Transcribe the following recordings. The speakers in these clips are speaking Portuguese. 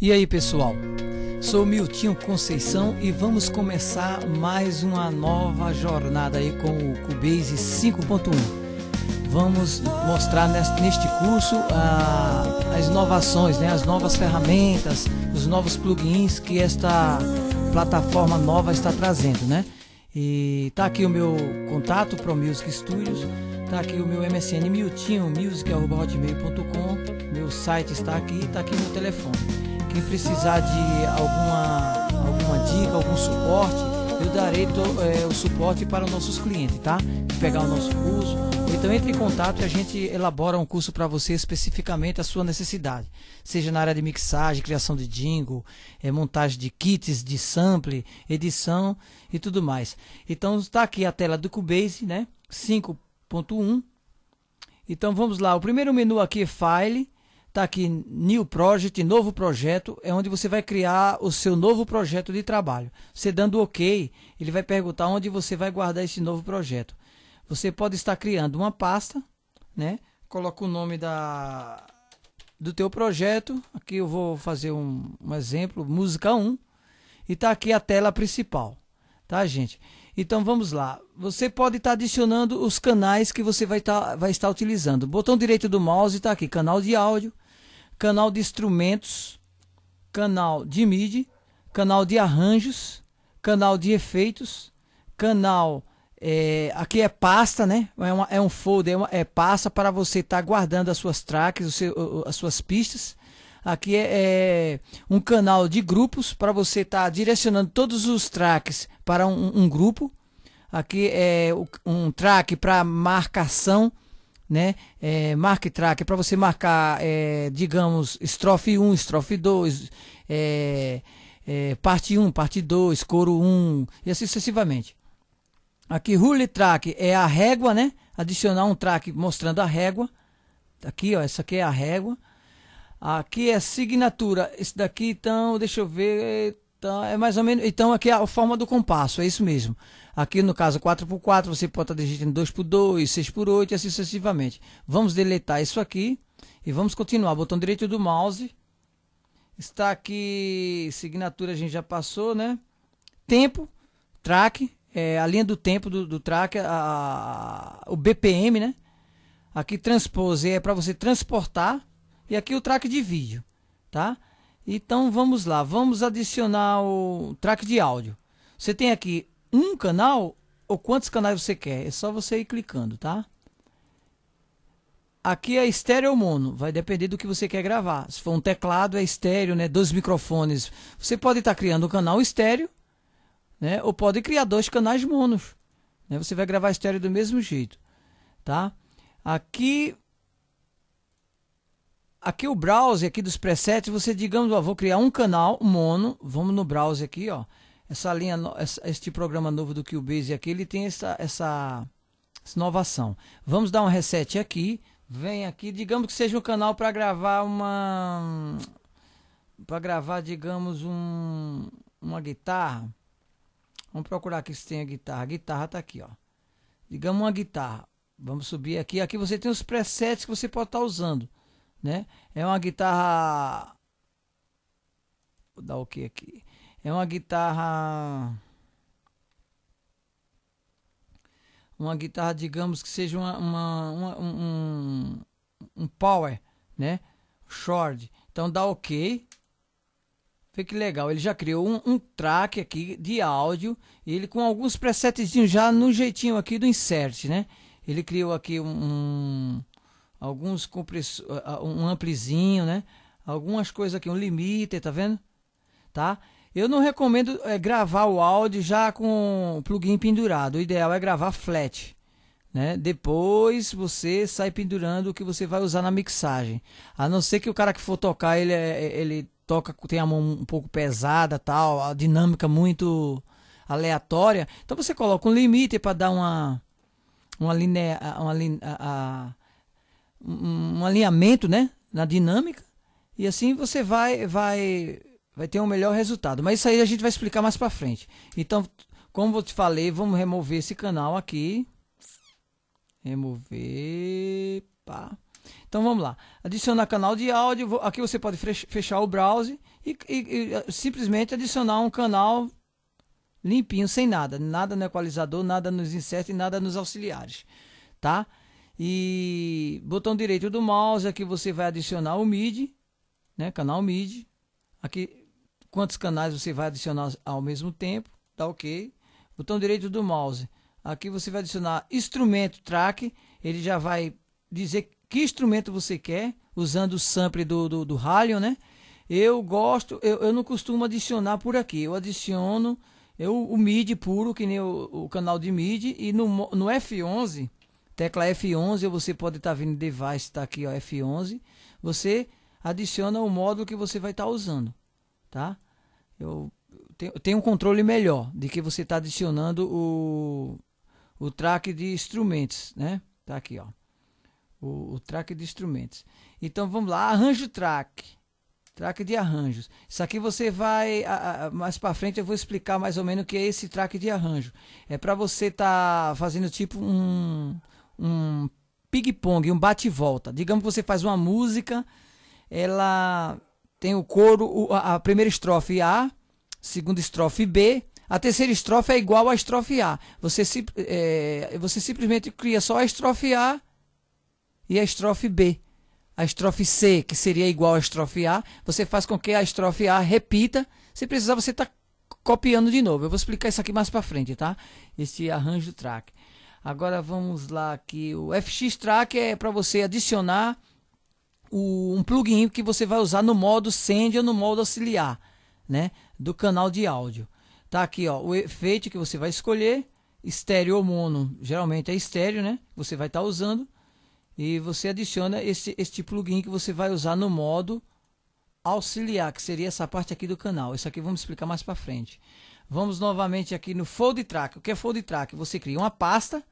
E aí pessoal, sou Miltinho Conceição e vamos começar mais uma nova jornada aí com o Cubase 5.1. Vamos mostrar neste curso ah, as inovações, né, as novas ferramentas, os novos plugins que esta plataforma nova está trazendo, né? E tá aqui o meu contato para o Music Studios, tá aqui o meu MSN Miltinho, music.hotmail.com, meu site está aqui e tá aqui meu telefone. Quem precisar de alguma, alguma dica, algum suporte, eu darei to, é, o suporte para os nossos clientes, tá? Pegar o nosso curso. então entre em contato e a gente elabora um curso para você especificamente a sua necessidade. Seja na área de mixagem, criação de jingle, é, montagem de kits, de sample, edição e tudo mais. Então está aqui a tela do Cubase, né? 5.1. Então vamos lá. O primeiro menu aqui é File. Está aqui New Project, novo projeto, é onde você vai criar o seu novo projeto de trabalho. Você dando OK, ele vai perguntar onde você vai guardar esse novo projeto. Você pode estar criando uma pasta, né? Coloca o nome da do teu projeto. Aqui eu vou fazer um, um exemplo, música 1. E está aqui a tela principal, tá, gente? Então vamos lá. Você pode estar tá adicionando os canais que você vai, tá, vai estar utilizando. botão direito do mouse está aqui, canal de áudio canal de instrumentos, canal de MIDI, canal de arranjos, canal de efeitos, canal é, aqui é pasta, né? É, uma, é um folder, é, uma, é pasta para você estar tá guardando as suas tracks, seu, as suas pistas. Aqui é, é, um canal de grupos para você estar tá direcionando todos os tracks para um, um grupo. Aqui é um track para marcação né? É, mark track é para você marcar, é, digamos, estrofe 1, estrofe 2, é, é, parte 1, parte 2, coro 1 e assim sucessivamente. Aqui, rule track é a régua, né? Adicionar um track mostrando a régua. Aqui, ó, essa aqui é a régua. Aqui é signatura. Esse daqui, então, deixa eu ver. Então, é mais ou menos. Então, aqui é a forma do compasso, é isso mesmo. Aqui no caso 4x4, você pode estar digitando 2x2, 6x8 e assim sucessivamente. Vamos deletar isso aqui e vamos continuar. Botão direito do mouse. Está aqui, signatura a gente já passou, né? Tempo, track, é, a linha do tempo do, do track, a, a, o BPM, né? Aqui transpose é para você transportar e aqui o track de vídeo, tá? Então vamos lá, vamos adicionar o track de áudio. Você tem aqui um canal ou quantos canais você quer. É só você ir clicando, tá? Aqui é estéreo ou mono, vai depender do que você quer gravar. Se for um teclado é estéreo, né? Dois microfones. Você pode estar tá criando um canal estéreo, né? Ou pode criar dois canais monos. Né? Você vai gravar estéreo do mesmo jeito, tá? Aqui aqui o browser aqui dos presets, você digamos, ó, vou criar um canal mono, vamos no browser aqui, ó essa linha, este programa novo do Cubase aqui, ele tem essa, essa, essa inovação. Vamos dar um reset aqui, vem aqui, digamos que seja um canal para gravar uma, para gravar, digamos, um, uma guitarra. Vamos procurar aqui se tem a guitarra. A guitarra está aqui, ó. Digamos uma guitarra. Vamos subir aqui. Aqui você tem os presets que você pode estar tá usando, né? É uma guitarra... Vou dar o okay que aqui? É uma guitarra. Uma guitarra, digamos que seja uma, uma, uma um, um power, né? Short. Então dá OK. Vê que legal, ele já criou um, um track aqui de áudio, e ele com alguns presets já no jeitinho aqui do insert, né? Ele criou aqui um, alguns compressores. Ah, ah, um amplizinho, né? Algumas coisas aqui, um limiter, tá vendo? Tá? Eu não recomendo é, gravar o áudio já com plugin pendurado. O ideal é gravar flat. Né? Depois você sai pendurando o que você vai usar na mixagem. A não ser que o cara que for tocar, ele, é, é, ele toca, tem a mão um pouco pesada, tal, a dinâmica muito aleatória. Então você coloca um limite para dar uma uma linea, uma, a, um alinhamento, né, na dinâmica. E assim você vai vai vai ter um melhor resultado. Mas isso aí a gente vai explicar mais para frente. Então, como eu te falei, vamos remover esse canal aqui. Remover. Pá. Então vamos lá. Adicionar canal de áudio. Aqui você pode fechar o browser e, e, e eh, simplesmente adicionar um canal limpinho, sem nada. Nada no equalizador, nada nos inserts e nada nos auxiliares. Tá? E botão direito do mouse, aqui você vai adicionar o MIDI, né? Canal MIDI. Aqui quantos canais você vai adicionar ao mesmo tempo, tá ok. Botão direito do mouse, aqui você vai adicionar instrumento track, ele já vai dizer que instrumento você quer, usando o sample do, do, do Halion, né? Eu gosto, eu, eu não costumo adicionar por aqui, eu adiciono eu, o MIDI puro, que nem o, o canal de MIDI, e no, no F11, tecla F11, você pode estar tá vindo device, está aqui ó, F11, você adiciona o módulo que você vai estar tá usando tá? Eu tenho um controle melhor de que você está adicionando o, o track de instrumentos, né? Tá aqui, ó. O, o track de instrumentos. Então vamos lá, arranjo track. Track de arranjos. Isso aqui você vai a, a, mais para frente eu vou explicar mais ou menos o que é esse track de arranjo. É para você tá fazendo tipo um um ping-pong, um bate-volta. Digamos que você faz uma música, ela tem o coro, a primeira estrofe A, segunda estrofe B, a terceira estrofe é igual à estrofe A. Você, é, você simplesmente cria só a estrofe A e a estrofe B. A estrofe C, que seria igual à estrofe A, você faz com que a estrofe A repita. Se precisar, você está copiando de novo. Eu vou explicar isso aqui mais para frente, tá? esse arranjo track. Agora vamos lá aqui. O FX track é para você adicionar o, um plugin que você vai usar no modo send ou no modo auxiliar, né? Do canal de áudio. Tá aqui, ó, o efeito que você vai escolher, estéreo ou mono, geralmente é estéreo, né? Você vai estar tá usando e você adiciona esse, este plugin que você vai usar no modo auxiliar, que seria essa parte aqui do canal. Isso aqui vamos explicar mais para frente. Vamos novamente aqui no Fold Track. O que é Fold Track? Você cria uma pasta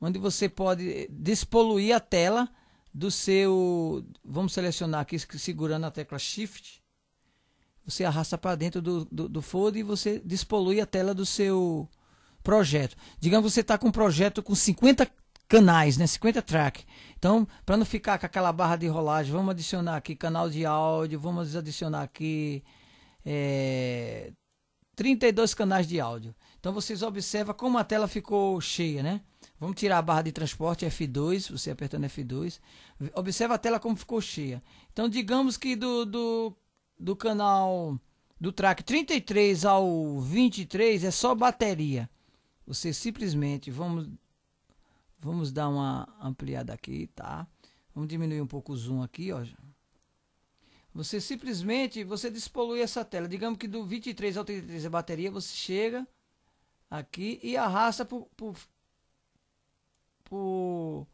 onde você pode despoluir a tela do seu. Vamos selecionar aqui segurando a tecla Shift. Você arrasta para dentro do, do, do folder e você despolui a tela do seu projeto. Digamos que você está com um projeto com 50 canais, né? 50 track. Então, para não ficar com aquela barra de rolagem, vamos adicionar aqui canal de áudio, vamos adicionar aqui é, 32 canais de áudio. Então, vocês observam como a tela ficou cheia, né? Vamos tirar a barra de transporte F2, você apertando F2. Observa a tela como ficou cheia. Então, digamos que do, do, do canal do track 33 ao 23 é só bateria. Você simplesmente, vamos, vamos dar uma ampliada aqui, tá? Vamos diminuir um pouco o zoom aqui, ó. Você simplesmente, você despolui essa tela. Digamos que do 23 ao 33 é bateria, você chega aqui e arrasta por pro,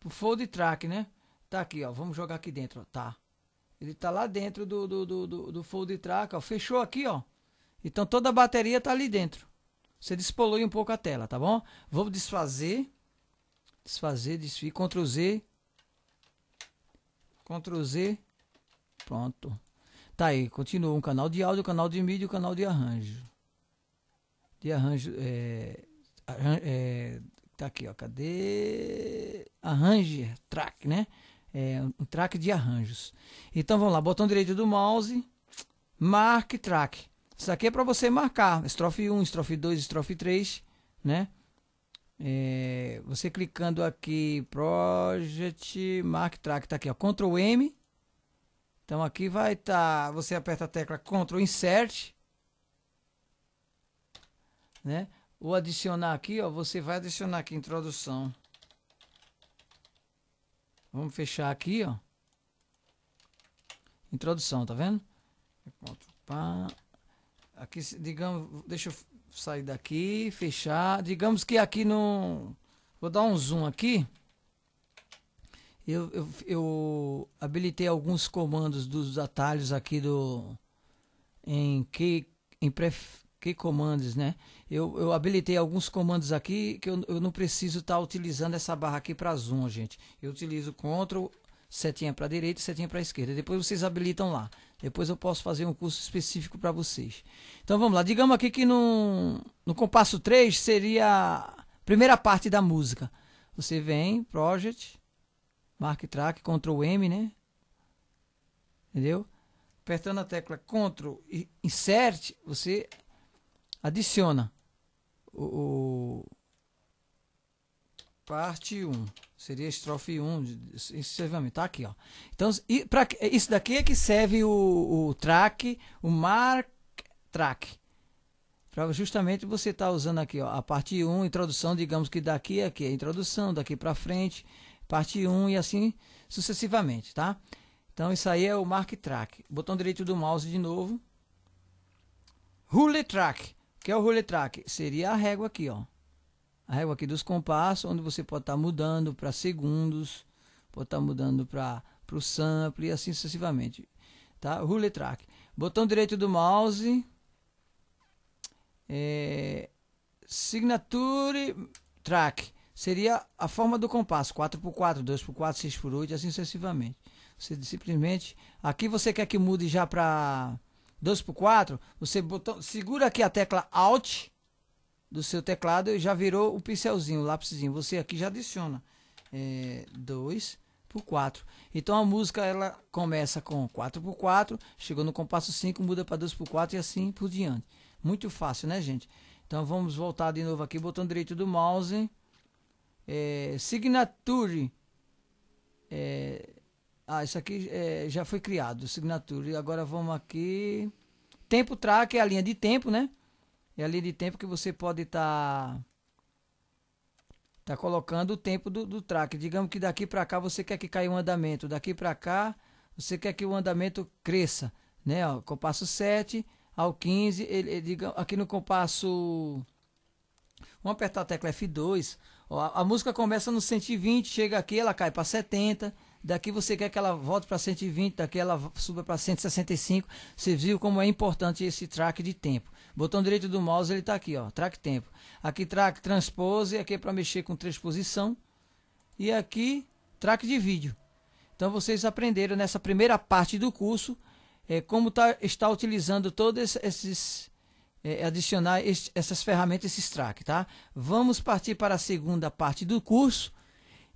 pro fold track, né? Tá aqui, ó. Vamos jogar aqui dentro, ó. Tá. Ele tá lá dentro do, do, do, do, do fold track, ó. Fechou aqui, ó. Então toda a bateria tá ali dentro. Você despolui um pouco a tela, tá bom? Vou desfazer. Desfazer, desfio. Ctrl Z. Ctrl Z. Pronto. Tá aí, continua um canal de áudio, canal de mídia, um canal de arranjo. De arranjo, é, é Tá aqui, ó. Cadê? Arrange track, né? É, um track de arranjos. Então vamos lá, botão direito do mouse, marque track. Isso aqui é para você marcar, estrofe 1, estrofe 2, estrofe 3, né? É, você clicando aqui, Project Mark Track, tá aqui, ó, Ctrl M. Então aqui vai estar, tá, você aperta a tecla Ctrl Insert, né? o adicionar aqui, ó, você vai adicionar aqui introdução. Vamos fechar aqui, ó. Introdução, tá vendo? Aqui, digamos, deixa eu sair daqui, fechar. Digamos que aqui no... Vou dar um zoom aqui. Eu, eu, eu habilitei alguns comandos dos atalhos aqui do... Em, que, em pref, que comandos, né? Eu, eu habilitei alguns comandos aqui que eu, eu não preciso estar tá utilizando essa barra aqui para zoom, gente. Eu utilizo Ctrl, setinha para direita e setinha para esquerda. Depois vocês habilitam lá. Depois eu posso fazer um curso específico para vocês. Então vamos lá. Digamos aqui que no, no compasso 3 seria a primeira parte da música. Você vem, Project, Mark Track, Ctrl M, né? Entendeu? Apertando a tecla Ctrl e Insert, você adiciona o, o parte 1. Seria estrofe 1. Isso tá aqui, ó. Então, e pra, é, isso daqui é que serve o, o track, o mark track. Para justamente você tá usando aqui, ó, a parte 1, introdução, digamos que daqui aqui é introdução, daqui para frente, parte 1 e assim sucessivamente, tá? Então, isso aí é o mark track. Botão direito do mouse de novo. Rule track que é o rule track? Seria a régua aqui, ó. A régua aqui dos compassos, onde você pode estar tá mudando para segundos, pode estar tá mudando para o sample e assim sucessivamente. Tá? Rule track. Botão direito do mouse. É, signature track. Seria a forma do compasso. 4x4, 2x4, 6x8 assim sucessivamente. Você simplesmente... Aqui você quer que mude já para 2 por 4, você botão, segura aqui a tecla Alt do seu teclado e já virou o pincelzinho, o lápisinho. Você aqui já adiciona 2 é, por 4. Então a música ela começa com 4 por 4, chegou no compasso 5, muda para 2 por 4 e assim por diante. Muito fácil, né, gente? Então vamos voltar de novo aqui, botão direito do mouse. É, signature. É, ah, isso aqui é, já foi criado, signatura. E agora vamos aqui. Tempo track é a linha de tempo, né? É a linha de tempo que você pode estar. Tá, tá colocando o tempo do, do track. Digamos que daqui para cá você quer que caia um andamento. Daqui para cá você quer que o andamento cresça. Né? Ó, compasso 7 ao 15. Ele, ele, digamos, aqui no compasso. Vamos apertar a tecla F2. Ó, a, a música começa no 120, chega aqui, ela cai para 70 daqui você quer que ela volte para 120, daqui ela suba para 165. Você viu como é importante esse track de tempo. Botão direito do mouse, ele está aqui, ó, track tempo. Aqui track transpose, aqui é para mexer com transposição. E aqui track de vídeo. Então vocês aprenderam nessa primeira parte do curso é, como tá, está utilizando todos esses é, adicionar essas ferramentas, esses track, tá? Vamos partir para a segunda parte do curso.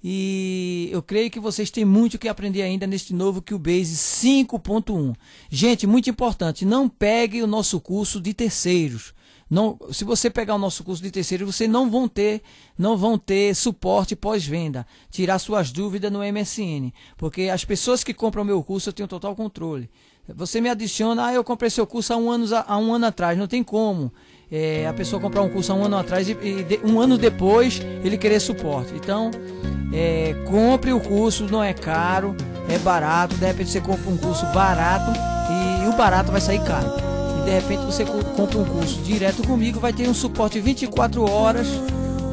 E eu creio que vocês têm muito o que aprender ainda neste novo Base 5.1. Gente, muito importante, não pegue o nosso curso de terceiros. Não, se você pegar o nosso curso de terceiros, você não vão ter, não vão ter suporte pós-venda, tirar suas dúvidas no MSN, porque as pessoas que compram meu curso eu tenho total controle. Você me adiciona, ah, eu comprei seu curso há um ano, há um ano atrás, não tem como é, a pessoa comprar um curso há um ano atrás e, e de, um ano depois ele querer suporte. Então, é, compre o curso, não é caro, é barato. De repente você compra um curso barato e, e o barato vai sair caro. E de repente você compra um curso direto comigo, vai ter um suporte 24 horas.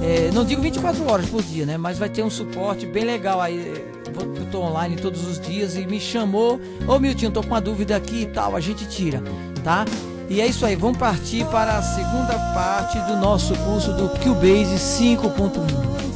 É, não digo 24 horas por dia, né? Mas vai ter um suporte bem legal aí. É, eu estou online todos os dias e me chamou. Ô Milton, tô com uma dúvida aqui e tal, a gente tira, tá? E é isso aí, vamos partir para a segunda parte do nosso curso do Cubase 5.1.